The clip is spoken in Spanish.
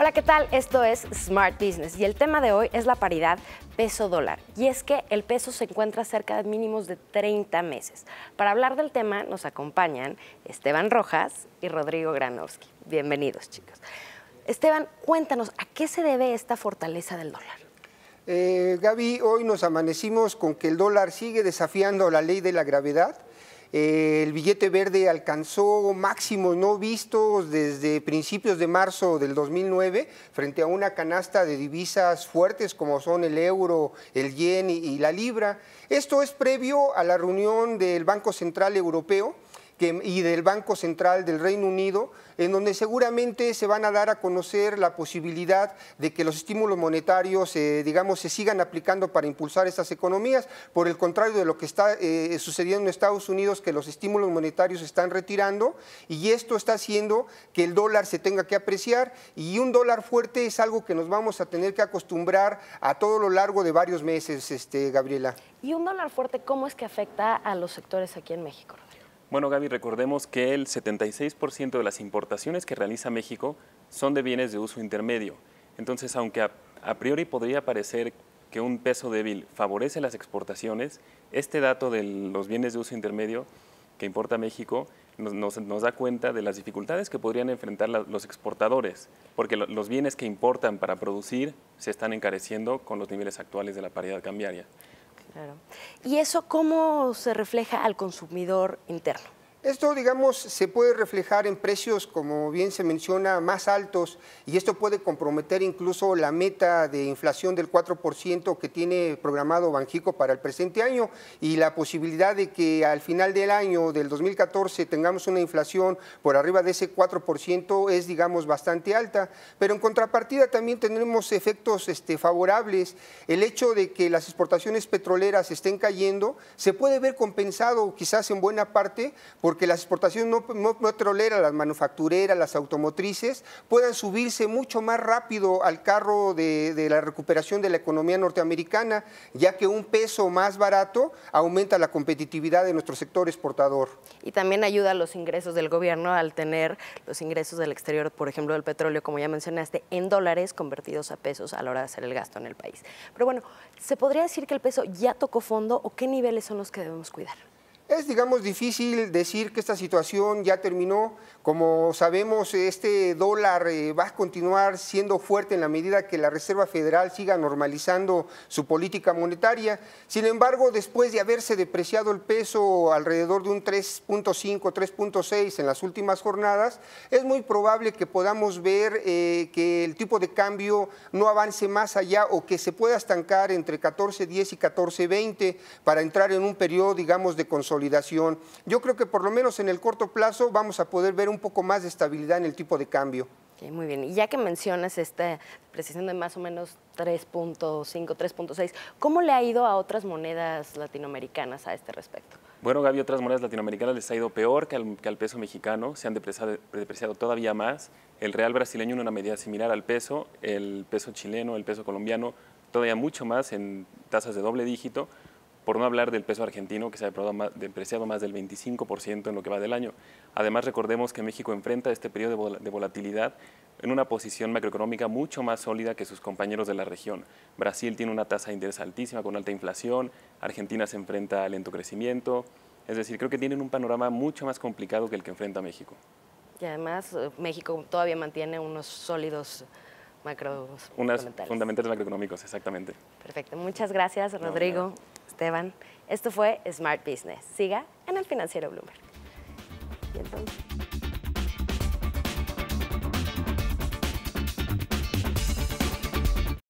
Hola, ¿qué tal? Esto es Smart Business y el tema de hoy es la paridad peso-dólar. Y es que el peso se encuentra cerca de mínimos de 30 meses. Para hablar del tema nos acompañan Esteban Rojas y Rodrigo Granowski. Bienvenidos, chicos. Esteban, cuéntanos, ¿a qué se debe esta fortaleza del dólar? Eh, Gaby, hoy nos amanecimos con que el dólar sigue desafiando la ley de la gravedad el billete verde alcanzó máximos no vistos desde principios de marzo del 2009 frente a una canasta de divisas fuertes como son el euro, el yen y la libra. Esto es previo a la reunión del Banco Central Europeo y del Banco Central del Reino Unido, en donde seguramente se van a dar a conocer la posibilidad de que los estímulos monetarios, eh, digamos, se sigan aplicando para impulsar esas economías. Por el contrario de lo que está eh, sucediendo en Estados Unidos, que los estímulos monetarios se están retirando y esto está haciendo que el dólar se tenga que apreciar y un dólar fuerte es algo que nos vamos a tener que acostumbrar a todo lo largo de varios meses, este, Gabriela. ¿Y un dólar fuerte cómo es que afecta a los sectores aquí en México, Rodríguez? Bueno, Gaby, recordemos que el 76% de las importaciones que realiza México son de bienes de uso intermedio. Entonces, aunque a, priori podría parecer que un peso débil favorece las exportaciones, este dato de los bienes de uso intermedio que importa México nos, da cuenta de las dificultades que podrían enfrentar los exportadores, porque los bienes que importan para producir se están encareciendo con los niveles actuales de la paridad cambiaria. ¿Y eso cómo se refleja al consumidor interno? Esto, digamos, se puede reflejar en precios, como bien se menciona, más altos y esto puede comprometer incluso la meta de inflación del 4% que tiene programado Banjico para el presente año y la posibilidad de que al final del año del 2014 tengamos una inflación por arriba de ese 4% es, digamos, bastante alta. Pero en contrapartida también tenemos efectos este, favorables. El hecho de que las exportaciones petroleras estén cayendo se puede ver compensado quizás en buena parte porque las exportaciones no, no, las manufactureras, las automotrices, puedan subirse mucho más rápido al carro de, de la recuperación de la economía norteamericana, ya que un peso más barato aumenta la competitividad de nuestro sector exportador. Y también ayuda a los ingresos del gobierno al tener los ingresos del exterior, por ejemplo, del petróleo, como ya mencionaste, en dólares convertidos a pesos a la hora de hacer el gasto en el país. Pero bueno, ¿se podría decir que el peso ya tocó fondo o qué niveles son los que debemos cuidar? Es, digamos, difícil decir que esta situación ya terminó. Como sabemos, este dólar eh, va a continuar siendo fuerte en la medida que la Reserva Federal siga normalizando su política monetaria. Sin embargo, después de haberse depreciado el peso alrededor de un 3.5, 3.6 en las últimas jornadas, es muy probable que podamos ver eh, que el tipo de cambio no avance más allá o que se pueda estancar entre 14.10 y 14.20 para entrar en un periodo, digamos, de consolidación consolidación. Yo creo que por lo menos en el corto plazo vamos a poder ver un poco más de estabilidad en el tipo de cambio. muy bien. Y ya que mencionas esta precisión de más o menos 3.5, 3.6, ¿cómo le ha ido a otras monedas latinoamericanas a este respecto? Bueno, Gaby, otras monedas latinoamericanas les ha ido peor que al, que al peso mexicano, se han depreciado, todavía más. El real brasileño en una medida similar al peso, el peso chileno, el peso colombiano, todavía mucho más en tasas de doble dígito por no hablar del peso argentino que se ha depreciado más del 25% en lo que va del año. Además, recordemos que México enfrenta este periodo de volatilidad en una posición macroeconómica mucho más sólida que sus compañeros de la región. Brasil tiene una tasa de interés altísima con alta inflación, Argentina se enfrenta a lento crecimiento, es decir, creo que tienen un panorama mucho más complicado que el que enfrenta México. Y además eh, México todavía mantiene unos sólidos fundamentales. macroeconómicos, exactamente. Perfecto. Muchas gracias, Rodrigo, Esteban. Esto fue Smart Business. Siga en el Financiero Bloomberg.